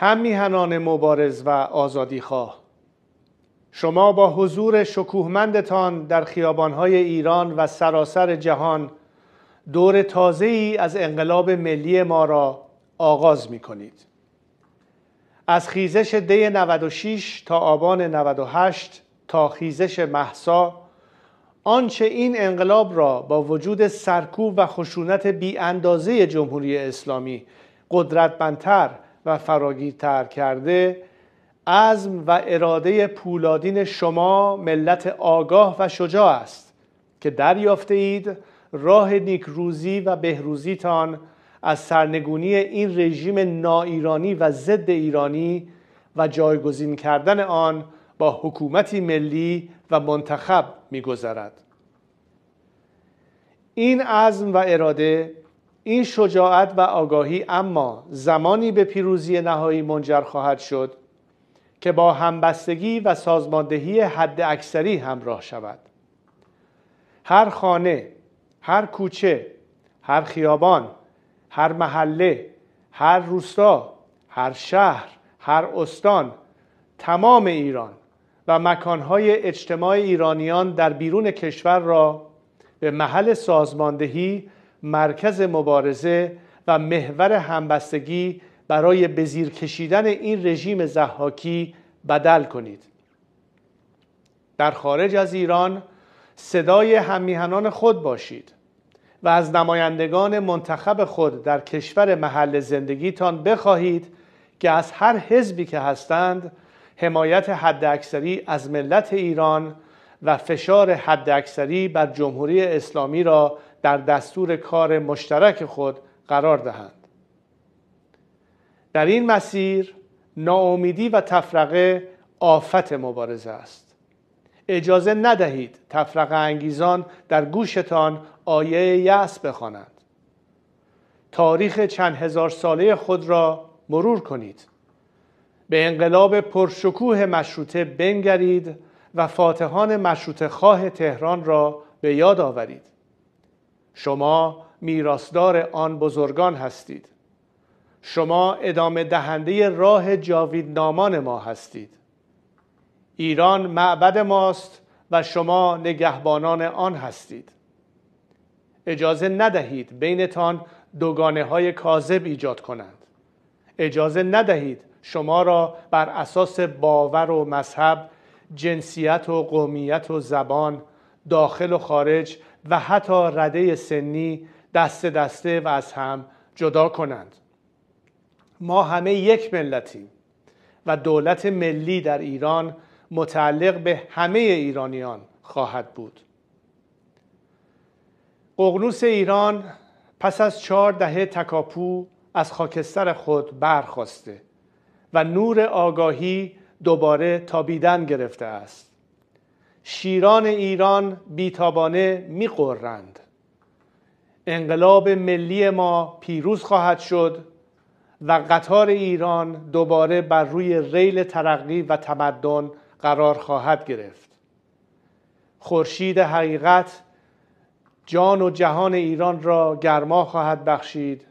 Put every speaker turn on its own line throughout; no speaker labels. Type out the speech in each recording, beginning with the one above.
هم میهنان مبارز و خواه شما با حضور شکوهمندتان در خیابانهای ایران و سراسر جهان دور تازه ای از انقلاب ملی ما را آغاز می کنید. از خیزش ده 96 تا آبان 98 تا خیزش محسا آنچه این انقلاب را با وجود سرکوب و خشونت بی اندازه جمهوری اسلامی قدرتمندتر و فراگیرتر کرده عزم و اراده پولادین شما ملت آگاه و شجاع است که دریافته اید راه نیکروزی و بهروزیتان از سرنگونی این رژیم ناایرانی و ضد ایرانی و جایگزین کردن آن با حکومتی ملی و منتخب میگذرد این عزم و اراده این شجاعت و آگاهی اما زمانی به پیروزی نهایی منجر خواهد شد که با همبستگی و سازماندهی حد اکثری همراه شود هر خانه، هر کوچه، هر خیابان، هر محله، هر روستا، هر شهر، هر استان، تمام ایران و مکانهای اجتماع ایرانیان در بیرون کشور را به محل سازماندهی مرکز مبارزه و محور همبستگی برای بزیر کشیدن این رژیم زحاکی بدل کنید در خارج از ایران صدای همیهنان خود باشید و از نمایندگان منتخب خود در کشور محل زندگیتان بخواهید که از هر حزبی که هستند حمایت حداکثری از ملت ایران و فشار حداکثری بر جمهوری اسلامی را در دستور کار مشترک خود قرار دهند در این مسیر ناامیدی و تفرقه آفت مبارزه است اجازه ندهید تفرقه انگیزان در گوشتان آیه یأس بخوانند تاریخ چند هزار ساله خود را مرور کنید به انقلاب پرشکوه مشروطه بنگرید و فاتحان مشروطه خواه تهران را به یاد آورید شما میراثدار آن بزرگان هستید شما ادامه دهنده راه جاویدنامان ما هستید ایران معبد ماست و شما نگهبانان آن هستید اجازه ندهید بینتان دوگانه های کاذب ایجاد کنند اجازه ندهید شما را بر اساس باور و مذهب جنسیت و قومیت و زبان داخل و خارج و حتی رده سنی دست دسته و از هم جدا کنند ما همه یک ملتیم و دولت ملی در ایران متعلق به همه ایرانیان خواهد بود ققنوس ایران پس از چهار دهه تکاپو از خاکستر خود برخواسته و نور آگاهی دوباره تابیدن گرفته است شیران ایران بیتابانه میقرند انقلاب ملی ما پیروز خواهد شد و قطار ایران دوباره بر روی ریل ترقی و تمدن قرار خواهد گرفت خورشید حقیقت جان و جهان ایران را گرما خواهد بخشید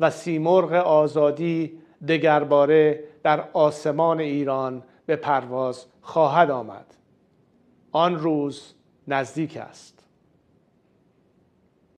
و سیمرغ آزادی دگرباره در آسمان ایران به پرواز خواهد آمد آن روز نزدیک است